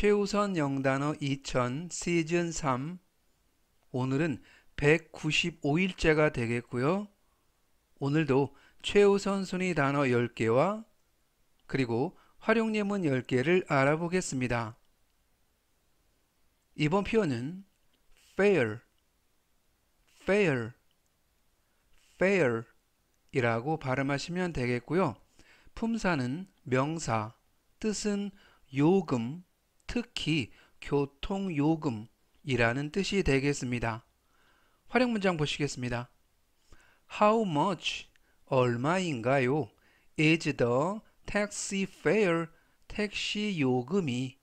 최우선 영단어 2000 시즌 3 오늘은 195일째가 되겠고요. 오늘도 최우선 순위 단어 10개와 그리고 활용 예문 10개를 알아보겠습니다. 이번 표현은 fair, fair, fair 이라고 발음하시면 되겠고요. 품사는 명사, 뜻은 요금, 특히 교통요금이라는 뜻이 되겠습니다. 활용 문장 보시겠습니다. How much? 얼마인가요? is the taxi fare 택시 요금이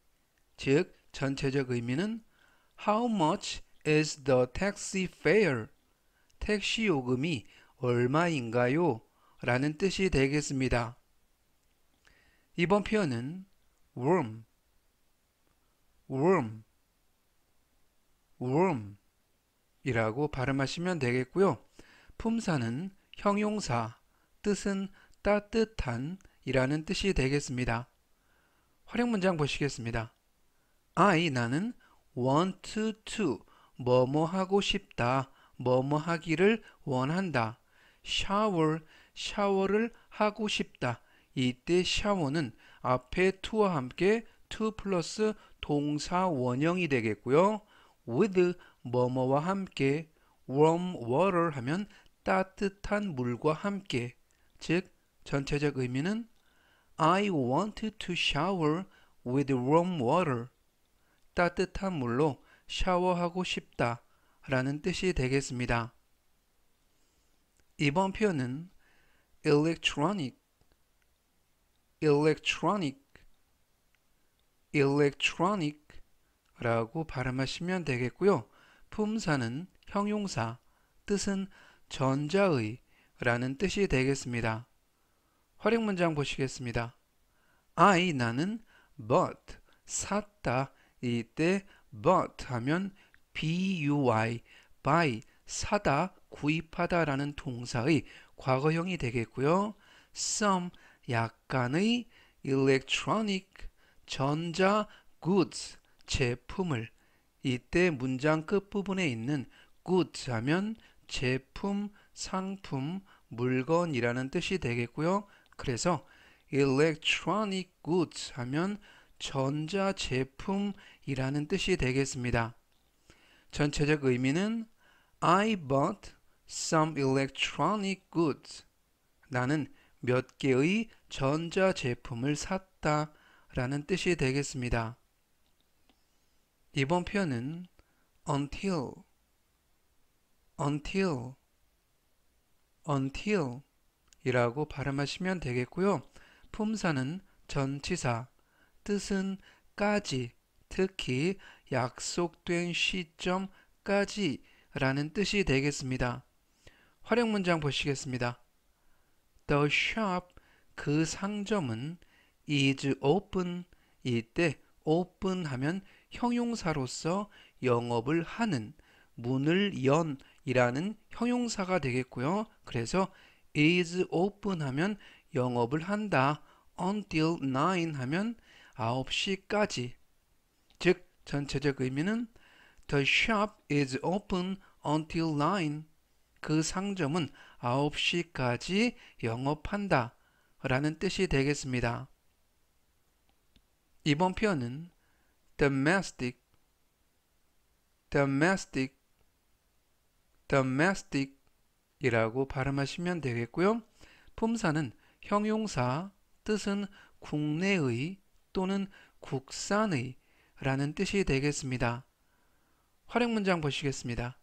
즉 전체적 의미는 how much is the taxi fare 택시 요금이 얼마인가요? 라는 뜻이 되겠습니다. 이번 표현은 warm worm, worm 이라고 발음하시면 되겠고요. 품사는 형용사, 뜻은 따뜻한 이라는 뜻이 되겠습니다. 활용 문장 보시겠습니다. I 나는 want to 뭐뭐 하고 싶다. 뭐뭐 하기를 원한다. shower 샤워를 하고 싶다. 이때 샤워는 앞에 to와 함께 to 플러스 동사 원형이 되겠고요. with 뭐뭐와 함께 warm water 하면 따뜻한 물과 함께 즉 전체적 의미는 I want to shower with warm water 따뜻한 물로 샤워하고 싶다 라는 뜻이 되겠습니다. 이번 표현은 electronic electronic electronic라고 발음하시면 되겠고요. 품사는 형용사, 뜻은 전자의 라는 뜻이 되겠습니다. 활용 문장 보시겠습니다. I 나는 bought 샀다 이때 bought 하면 buy buy 사다 구입하다 라는 동사의 과거형이 되겠고요. some 약간의 electronic 전자 goods 제품을 이때 문장 끝부분에 있는 goods 하면 제품, 상품, 물건이라는 뜻이 되겠고요. 그래서 electronic goods 하면 전자 제품이라는 뜻이 되겠습니다. 전체적 의미는 I bought some electronic goods. 나는 몇 개의 전자 제품을 샀다. 라는 뜻이 되겠습니다. 이번 표현은 until, until, until 이라고 발음하시면 되겠고요. 품사는 전치사, 뜻은 까지, 특히 약속된 시점까지 라는 뜻이 되겠습니다. 활용 문장 보시겠습니다. The shop, 그 상점은 is open 이때 open 하면 형용사로서 영업을 하는 문을 연 이라는 형용사가 되겠고요. 그래서 is open 하면 영업을 한다. until 9 하면 9시까지 즉 전체적 의미는 The shop is open until 9그 상점은 9시까지 영업한다 라는 뜻이 되겠습니다. 이번 표현은 domestic, domestic, domestic 이라고 발음하시면 되겠고요. 품사는 형용사, 뜻은 국내의 또는 국산의 라는 뜻이 되겠습니다. 활용 문장 보시겠습니다.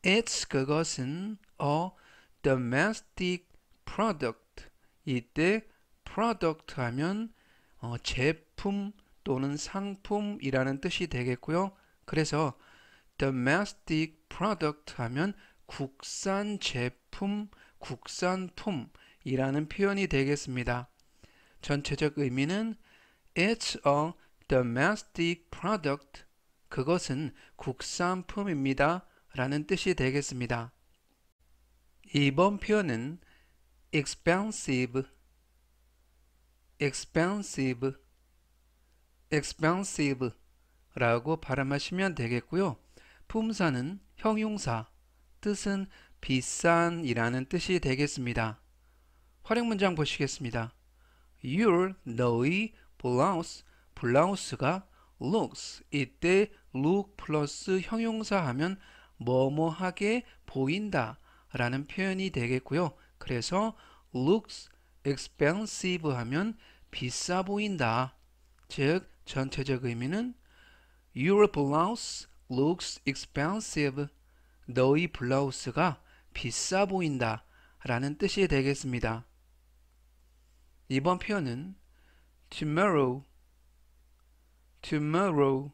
It's 그것은 a domestic product 이때 product 하면 어, 제품 제품 또는 상품이라는 뜻이 되겠고요. 그래서 domestic product 하면 국산 제품, 국산품이라는 표현이 되겠습니다. 전체적 의미는 It's a domestic product. 그것은 국산품입니다. 라는 뜻이 되겠습니다. 이번 표현은 expensive, expensive expensive 라고 발음하시면 되겠고요. 품사는 형용사, 뜻은 비싼 이라는 뜻이 되겠습니다. 활용 문장 보시겠습니다. Your, 너의, blouse, 블라우스가 looks 이때 look 플러스 형용사 하면 뭐뭐하게 보인다 라는 표현이 되겠고요. 그래서 looks expensive 하면 비싸 보인다. 즉 전체적 의미는 Your blouse looks expensive. 너의 블라우스가 비싸 보인다 라는 뜻이 되겠습니다. 이번 표현은 tomorrow, tomorrow,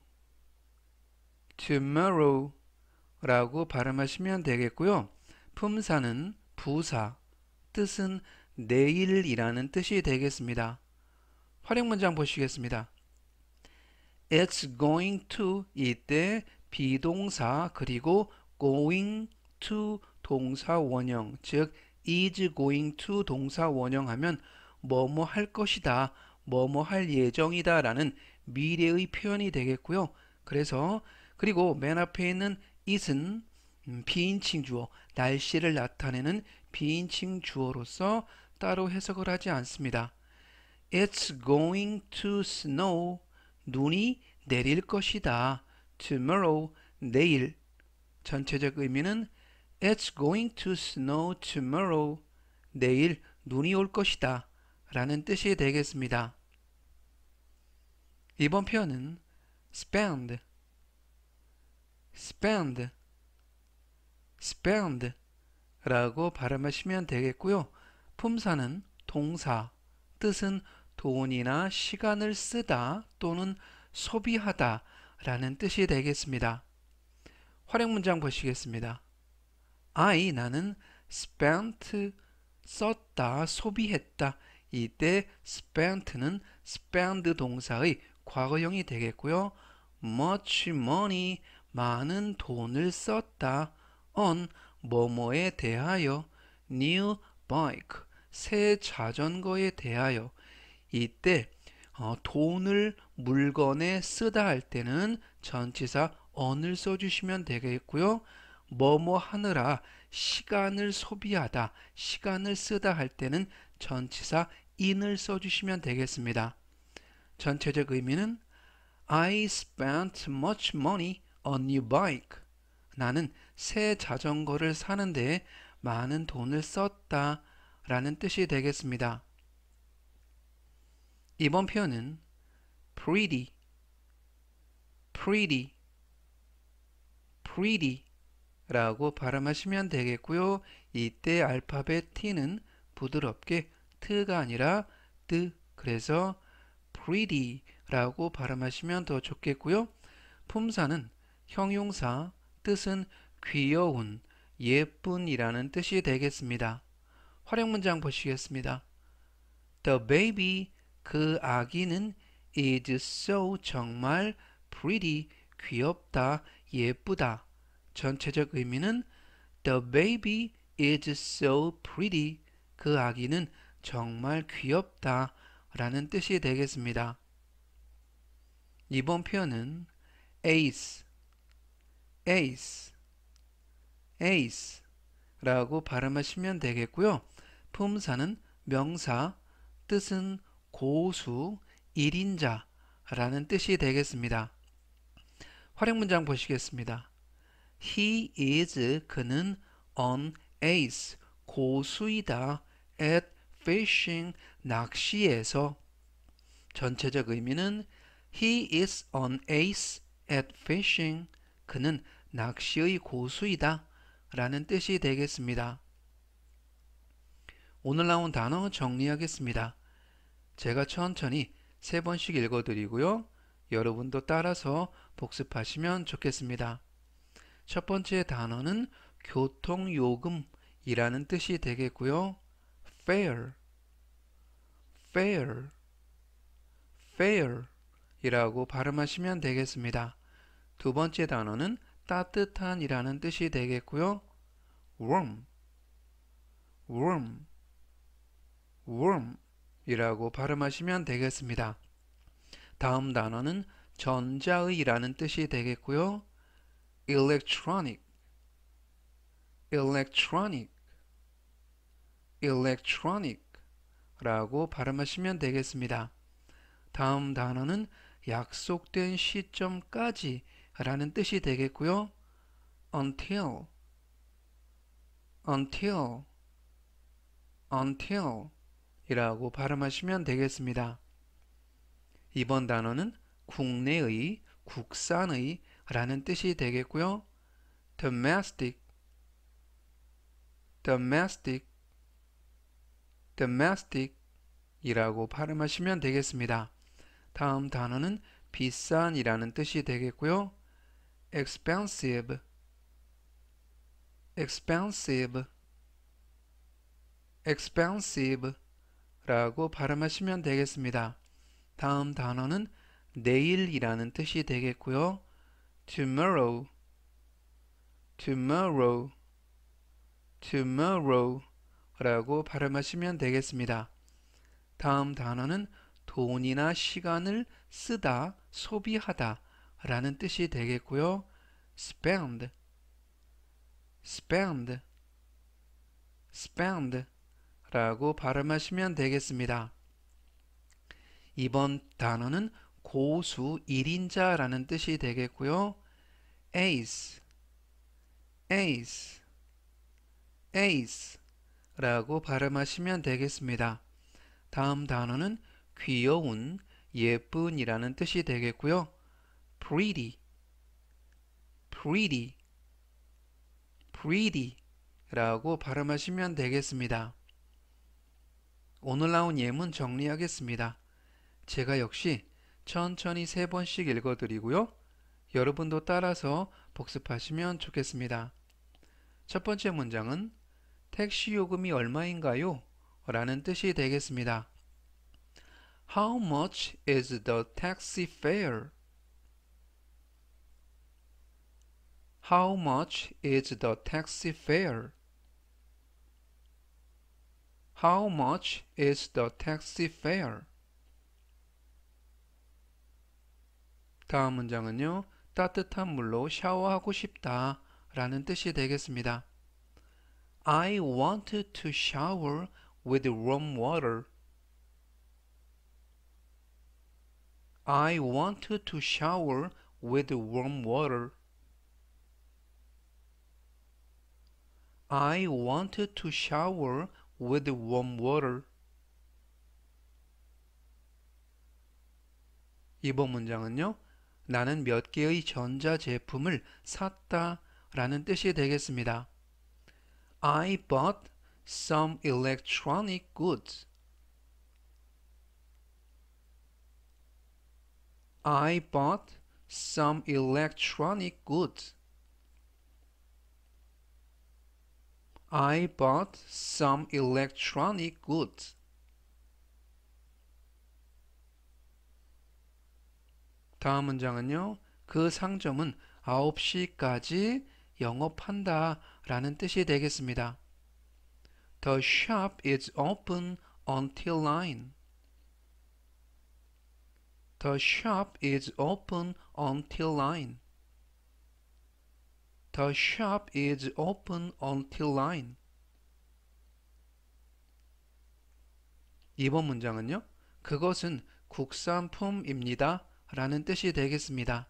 tomorrow 라고 발음하시면 되겠고요. 품사는 부사, 뜻은 내일이라는 뜻이 되겠습니다. 활용 문장 보시겠습니다. it's going to 이때 비동사 그리고 going to 동사 원형 즉 is going to 동사 원형 하면 뭐뭐 할 것이다 뭐뭐 할 예정이다 라는 미래의 표현이 되겠고요 그래서 그리고 맨 앞에 있는 is은 음, 비인칭 주어 날씨를 나타내는 비인칭 주어로서 따로 해석을 하지 않습니다 It's going to snow 눈이 내릴 것이다. tomorrow 내일 전체적 의미는 It's going to snow tomorrow 내일 눈이 올 것이다 라는 뜻이 되겠습니다. 이번 표현은 spend spend spend 라고 발음하시면 되겠고요. 품사는 동사, 뜻은 돈이나 시간을 쓰다 또는 소비하다 라는 뜻이 되겠습니다. 활용 문장 보시겠습니다. I 나는 spent 썼다 소비했다 이때 spent는 spend 동사의 과거형이 되겠고요. much money 많은 돈을 썼다 on 뭐뭐에 대하여 new bike 새 자전거에 대하여 이때 어, 돈을 물건에 쓰다 할 때는 전치사 언을 써주시면 되겠고요. 뭐뭐 하느라 시간을 소비하다, 시간을 쓰다 할 때는 전치사 인을 써주시면 되겠습니다. 전체적 의미는 I spent much money on new bike. 나는 새 자전거를 사는데 많은 돈을 썼다 라는 뜻이 되겠습니다. 이번 표현은 pretty, pretty, pretty 라고 발음하시면 되겠고요. 이때 알파벳 T는 부드럽게 트가 아니라 뜨 그래서 pretty 라고 발음하시면 더 좋겠고요. 품사는 형용사, 뜻은 귀여운, 예쁜이라는 뜻이 되겠습니다. 활용 문장 보시겠습니다. The baby 그 아기는 is so 정말 pretty 귀엽다 예쁘다 전체적 의미는 the baby is so pretty 그 아기는 정말 귀엽다 라는 뜻이 되겠습니다. 이번 표현은 ace, ace, ace 라고 발음하시면 되겠고요. 품사는 명사, 뜻은 고수 1인자라는 뜻이 되겠습니다. 활용 문장 보시겠습니다. He is 그는 an ace 고수이다 at fishing 낚시에서 전체적 의미는 He is an ace at fishing 그는 낚시의 고수이다 라는 뜻이 되겠습니다. 오늘 나온 단어 정리하겠습니다. 제가 천천히 세 번씩 읽어드리고요. 여러분도 따라서 복습하시면 좋겠습니다. 첫 번째 단어는 교통요금이라는 뜻이 되겠고요. f a r f a r f a r 이라고 발음하시면 되겠습니다. 두 번째 단어는 따뜻한이라는 뜻이 되겠고요. warm, warm, warm 이라고 발음하시면 되겠습니다. 다음 단어는 전자의라는 뜻이 되겠고요. electronic, electronic, electronic 라고 발음하시면 되겠습니다. 다음 단어는 약속된 시점까지 라는 뜻이 되겠고요. until, until, until 이라고 발음하시면 되겠습니다. 이번 단어는 국내의, 국산의 라는 뜻이 되겠고요. domestic, domestic, domestic 이라고 발음하시면 되겠습니다. 다음 단어는 비싼이라는 뜻이 되겠고요. expensive, expensive, expensive 라고 발음하시면 되겠습니다. 다음 단어는 내일이라는 뜻이 되겠고요. tomorrow, tomorrow, tomorrow 라고 발음하시면 되겠습니다. 다음 단어는 돈이나 시간을 쓰다, 소비하다 라는 뜻이 되겠고요. spend, spend, spend 라고 발음하시면 되겠습니다. 이번 단어는 고수 1인자 라는 뜻이 되겠고요. ace, ace, ace 라고 발음하시면 되겠습니다. 다음 단어는 귀여운, 예쁜이라는 뜻이 되겠고요. pretty, pretty, pretty 라고 발음하시면 되겠습니다. 오늘 나온 예문 정리하겠습니다. 제가 역시 천천히 세 번씩 읽어드리고요. 여러분도 따라서 복습하시면 좋겠습니다. 첫 번째 문장은 택시 요금이 얼마인가요? 라는 뜻이 되겠습니다. How much is the taxi fare? How much is the taxi fare? How much is the taxi fare? 다음 문장은요. 따뜻한 물로 샤워하고 싶다 라는 뜻이 되겠습니다. I wanted to shower with warm water. I wanted to shower with warm water. I wanted to shower with warm water 이번 문장은요. 나는 몇 개의 전자제품을 샀다 라는 뜻이 되겠습니다. I bought some electronic goods. I bought some electronic goods. I bought some electronic goods. 다음 문장은요. 그 상점은 9시까지 영업한다 라는 뜻이 되겠습니다. The shop is open until 9. The shop is open until 9. The shop is open until 9. 이번 문장은요. 그것은 국산품입니다. 라는 뜻이 되겠습니다.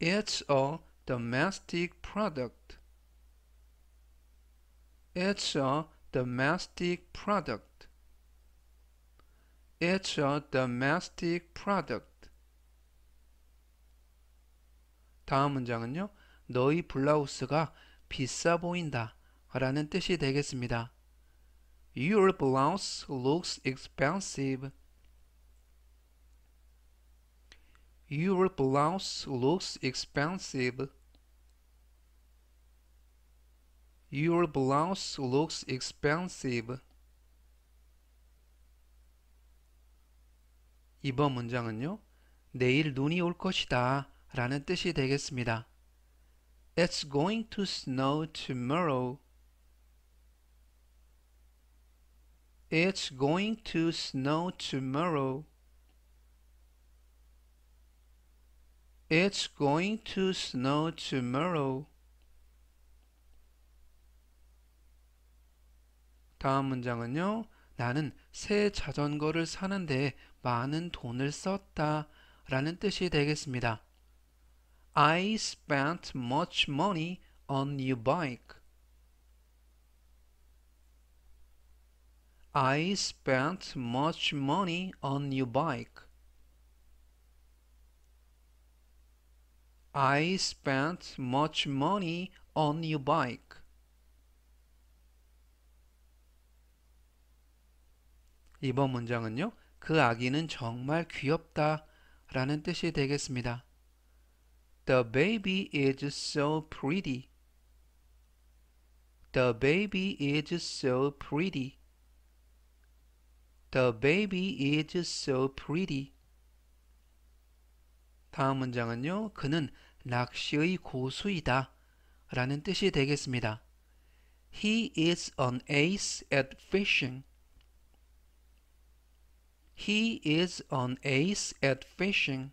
It's a domestic product. It's a domestic product. It's a domestic product. 다음 문장은요. 너의 블라우스가 비싸 보인다 라는 뜻이 되겠습니다. Your blouse looks expensive. Your blouse looks expensive. Your blouse looks expensive. 이번 문장은요. 내일 눈이 올 것이다 라는 뜻이 되겠습니다. It's going to snow tomorrow. It's going to snow tomorrow. It's going to snow tomorrow. 다음 문장은요. 나는 새 자전거를 사는데 많은 돈을 썼다 라는 뜻이 되겠습니다. I spent much money on new bike. I spent much money on new bike. I spent much money on new bike. 이번 문장은요. 그 아기는 정말 귀엽다 라는 뜻이 되겠습니다. The baby is so pretty. The baby is so pretty. The baby is so pretty. 다음 문장은요. 그는 낚시의 고수이다. 라는 뜻이 되겠습니다. He is an ace at fishing. He is an ace at fishing.